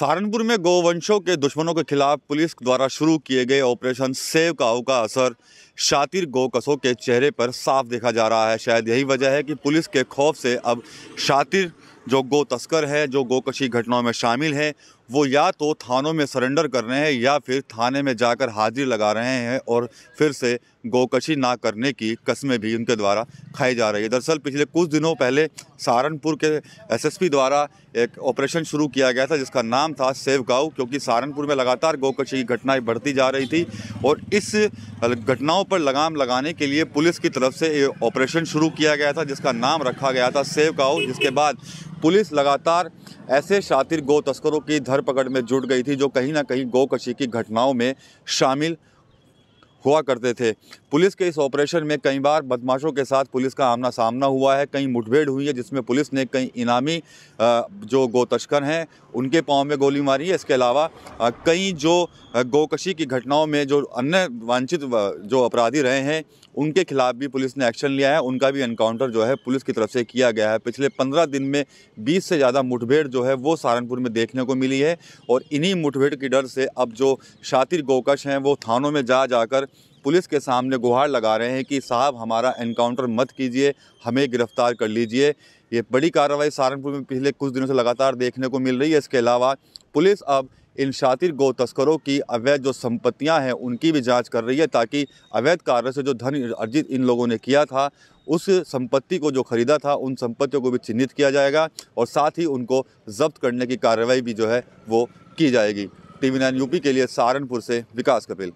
सहारनपुर में गौवंशों के दुश्मनों के खिलाफ पुलिस द्वारा शुरू किए गए ऑपरेशन सेव काऊ का असर शातिर गौकसों के चेहरे पर साफ देखा जा रहा है शायद यही वजह है कि पुलिस के खौफ से अब शातिर जो गो तस्कर है जो गोकशी घटनाओं में शामिल हैं वो या तो थानों में सरेंडर कर रहे हैं या फिर थाने में जाकर हाजिर लगा रहे हैं और फिर से गोकशी ना करने की कस्में भी उनके द्वारा खाई जा रही है दरअसल पिछले कुछ दिनों पहले सहारनपुर के एसएसपी द्वारा एक ऑपरेशन शुरू किया गया था जिसका नाम था सेव गाँव क्योंकि सहारनपुर में लगातार गोकशी की घटनाएँ बढ़ती जा रही थी और इस घटनाओं पर लगाम लगाने के लिए पुलिस की तरफ से ऑपरेशन शुरू किया गया था जिसका नाम रखा गया था सेव गाँव जिसके बाद पुलिस लगातार ऐसे शातिर गो तस्करों की धरपकड़ में जुट गई थी जो कहीं ना कहीं गोकशी की घटनाओं में शामिल हुआ करते थे पुलिस के इस ऑपरेशन में कई बार बदमाशों के साथ पुलिस का आमना सामना हुआ है कई मुठभेड़ हुई है जिसमें पुलिस ने कई इनामी जो गो तस्कर हैं उनके पाँव में गोली मारी है इसके अलावा कई जो गोकशी की घटनाओं में जो अन्य वांछित जो अपराधी रहे हैं उनके खिलाफ भी पुलिस ने एक्शन लिया है उनका भी इनकाउंटर जो है पुलिस की तरफ से किया गया है पिछले पंद्रह दिन में बीस से ज़्यादा मुठभेड़ जो है वो सहारनपुर में देखने को मिली है और इन्हीं मुठभेड़ की डर से अब जो शातिर गोकश हैं वो थानों में जा जाकर पुलिस के सामने गुहार लगा रहे हैं कि साहब हमारा एनकाउंटर मत कीजिए हमें गिरफ़्तार कर लीजिए ये बड़ी कार्रवाई सहारनपुर में पिछले कुछ दिनों से लगातार देखने को मिल रही है इसके अलावा पुलिस अब इन शातिर गौ तस्करों की अवैध जो संपत्तियां हैं उनकी भी जांच कर रही है ताकि अवैध कार्य से जो धन अर्जित इन लोगों ने किया था उस संपत्ति को जो खरीदा था उन संपत्तियों को भी चिन्हित किया जाएगा और साथ ही उनको जब्त करने की कार्रवाई भी जो है वो की जाएगी टीवी नाइन यूपी के लिए सहारनपुर से विकास कपिल